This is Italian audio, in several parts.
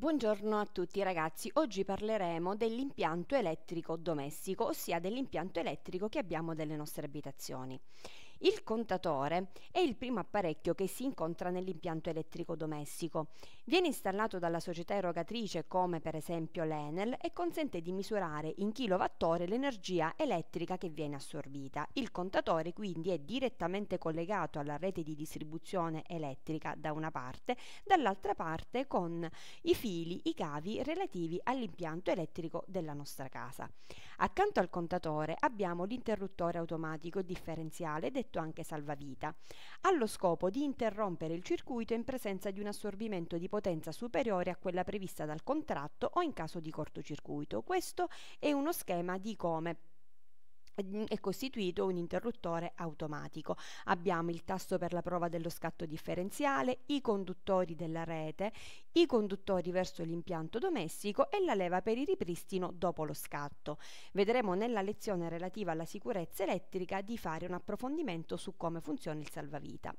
Buongiorno a tutti ragazzi, oggi parleremo dell'impianto elettrico domestico, ossia dell'impianto elettrico che abbiamo nelle nostre abitazioni. Il contatore è il primo apparecchio che si incontra nell'impianto elettrico domestico. Viene installato dalla società erogatrice come per esempio l'Enel e consente di misurare in kilowattore l'energia elettrica che viene assorbita. Il contatore quindi è direttamente collegato alla rete di distribuzione elettrica da una parte, dall'altra parte con i fili, i cavi relativi all'impianto elettrico della nostra casa. Accanto al contatore abbiamo l'interruttore automatico differenziale dettagliato detto anche salvavita, allo scopo di interrompere il circuito in presenza di un assorbimento di potenza superiore a quella prevista dal contratto o in caso di cortocircuito. Questo è uno schema di come è costituito un interruttore automatico. Abbiamo il tasto per la prova dello scatto differenziale, i conduttori della rete, i conduttori verso l'impianto domestico e la leva per il ripristino dopo lo scatto. Vedremo nella lezione relativa alla sicurezza elettrica di fare un approfondimento su come funziona il salvavita.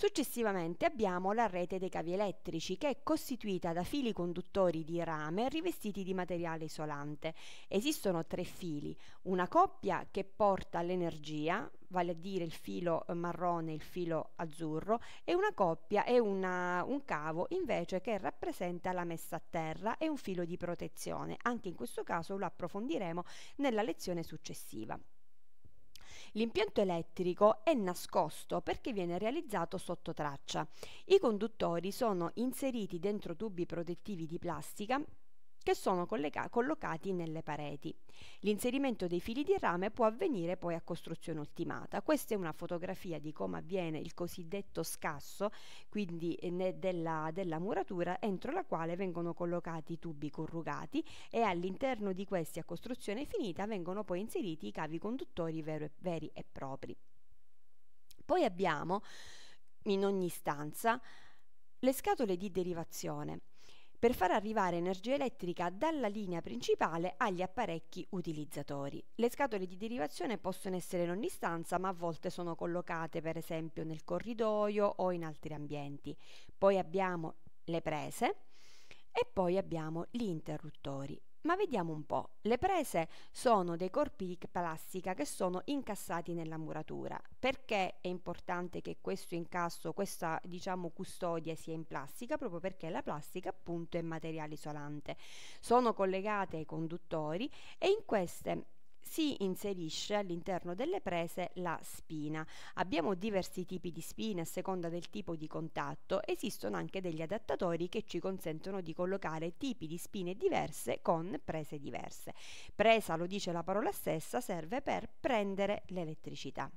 Successivamente abbiamo la rete dei cavi elettrici che è costituita da fili conduttori di rame rivestiti di materiale isolante. Esistono tre fili, una coppia che porta l'energia, vale a dire il filo eh, marrone e il filo azzurro, e una coppia e una, un cavo invece che rappresenta la messa a terra e un filo di protezione. Anche in questo caso lo approfondiremo nella lezione successiva. L'impianto elettrico è nascosto perché viene realizzato sotto traccia. I conduttori sono inseriti dentro tubi protettivi di plastica che sono collega- collocati nelle pareti. L'inserimento dei fili di rame può avvenire poi a costruzione ultimata. Questa è una fotografia di come avviene il cosiddetto scasso, quindi eh, della, della muratura entro la quale vengono collocati i tubi corrugati e all'interno di questi a costruzione finita vengono poi inseriti i cavi conduttori e, veri e propri. Poi abbiamo in ogni stanza le scatole di derivazione per far arrivare energia elettrica dalla linea principale agli apparecchi utilizzatori. Le scatole di derivazione possono essere in ogni stanza, ma a volte sono collocate per esempio nel corridoio o in altri ambienti. Poi abbiamo le prese e poi abbiamo gli interruttori. Ma vediamo un po', le prese sono dei corpi di plastica che sono incassati nella muratura. Perché è importante che questo incasso, questa diciamo custodia sia in plastica? Proprio perché la plastica appunto è materiale isolante. Sono collegate ai conduttori e in queste si inserisce all'interno delle prese la spina. Abbiamo diversi tipi di spine a seconda del tipo di contatto, esistono anche degli adattatori che ci consentono di collocare tipi di spine diverse con prese diverse. Presa, lo dice la parola stessa, serve per prendere l'elettricità.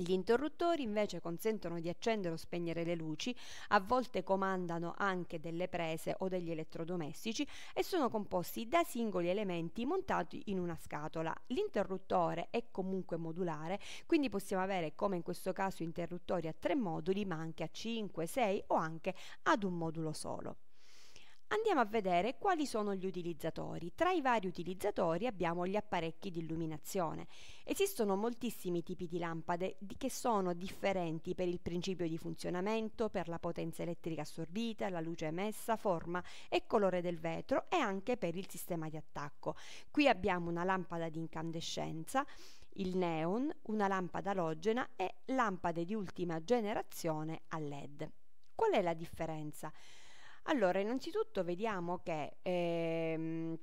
Gli interruttori invece consentono di accendere o spegnere le luci, a volte comandano anche delle prese o degli elettrodomestici e sono composti da singoli elementi montati in una scatola. L'interruttore è comunque modulare, quindi possiamo avere come in questo caso interruttori a tre moduli ma anche a 5, 6 o anche ad un modulo solo. Andiamo a vedere quali sono gli utilizzatori. Tra i vari utilizzatori abbiamo gli apparecchi di illuminazione. Esistono moltissimi tipi di lampade che sono differenti per il principio di funzionamento, per la potenza elettrica assorbita, la luce emessa, forma e colore del vetro e anche per il sistema di attacco. Qui abbiamo una lampada di incandescenza, il neon, una lampada alogena e lampade di ultima generazione a LED. Qual è la differenza? Allora, innanzitutto vediamo che ehm,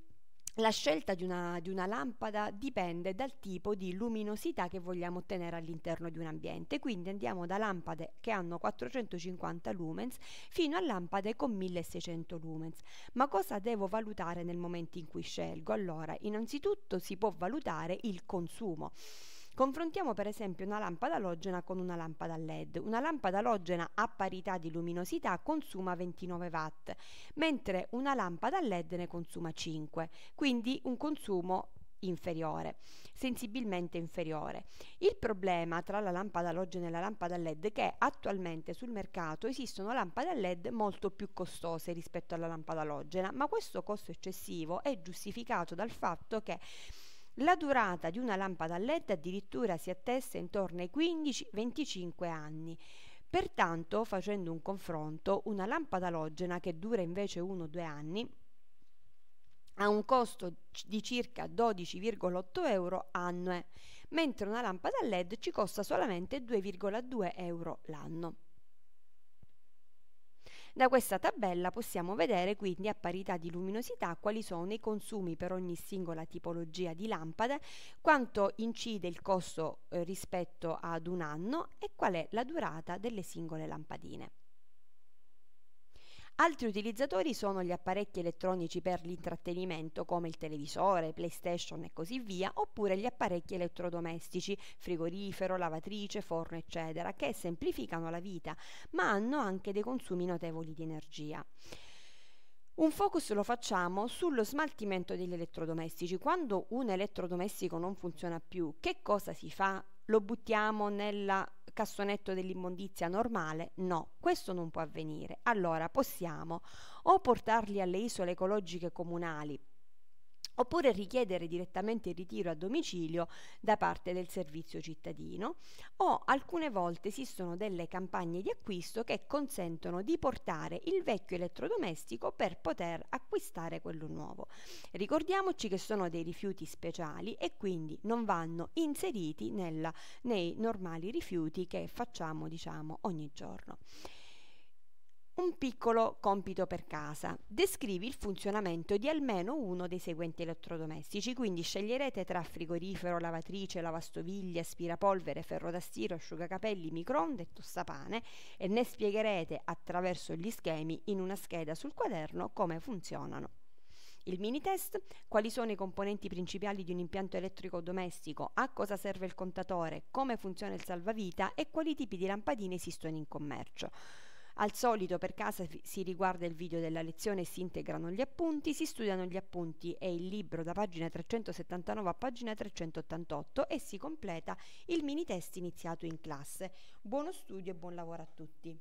la scelta di una, di una, lampada dipende dal tipo di luminosità che vogliamo ottenere all'interno di un ambiente, quindi andiamo da lampade che hanno 450 lumens fino a lampade con 1600 lumens. Ma cosa devo valutare nel momento in cui scelgo? Allora, innanzitutto si può valutare il consumo. Confrontiamo per esempio una lampada alogena con una lampada LED. Una lampada alogena a parità di luminosità consuma 29 watt, mentre una lampada LED ne consuma 5, quindi un consumo inferiore, sensibilmente inferiore. Il problema tra la lampada alogena e la lampada LED è che attualmente sul mercato esistono lampade LED molto più costose rispetto alla lampada alogena, ma questo costo eccessivo è giustificato dal fatto che la durata di una lampada LED addirittura si attesta intorno ai 15-25 anni. Pertanto, facendo un confronto, una lampada alogena che dura invece 1-2 anni ha un costo di circa 12,8 euro annue, mentre una lampada LED ci costa solamente 2,2 euro l'anno. Da questa tabella possiamo vedere quindi a parità di luminosità quali sono i consumi per ogni singola tipologia di lampada, quanto incide il costo eh, rispetto ad un anno e qual è la durata delle singole lampadine. Altri utilizzatori sono gli apparecchi elettronici per l'intrattenimento come il televisore, PlayStation e così via, oppure gli apparecchi elettrodomestici, frigorifero, lavatrice, forno eccetera, che semplificano la vita ma hanno anche dei consumi notevoli di energia. Un focus lo facciamo sullo smaltimento degli elettrodomestici. Quando un elettrodomestico non funziona più, che cosa si fa? Lo buttiamo nel cassonetto dell'immondizia normale? No, questo non può avvenire. Allora possiamo o portarli alle isole ecologiche comunali oppure richiedere direttamente il ritiro a domicilio da parte del servizio cittadino o alcune volte esistono delle campagne di acquisto che consentono di portare il vecchio elettrodomestico per poter acquistare quello nuovo. Ricordiamoci che sono dei rifiuti speciali e quindi non vanno inseriti nella, nei normali rifiuti che facciamo diciamo ogni giorno un piccolo compito per casa. Descrivi il funzionamento di almeno uno dei seguenti elettrodomestici, quindi sceglierete tra frigorifero, lavatrice, lavastoviglie, aspirapolvere, ferro da stiro, asciugacapelli, microonde e tostapane e ne spiegherete attraverso gli schemi in una scheda sul quaderno come funzionano. Il mini test, quali sono i componenti principali di un impianto elettrico domestico, a cosa serve il contatore, come funziona il salvavita e quali tipi di lampadine esistono in commercio. Al solito per casa si riguarda il video della lezione e si integrano gli appunti, si studiano gli appunti e il libro da pagina 379 a pagina 388 e si completa il mini test iniziato in classe. Buono studio e buon lavoro a tutti!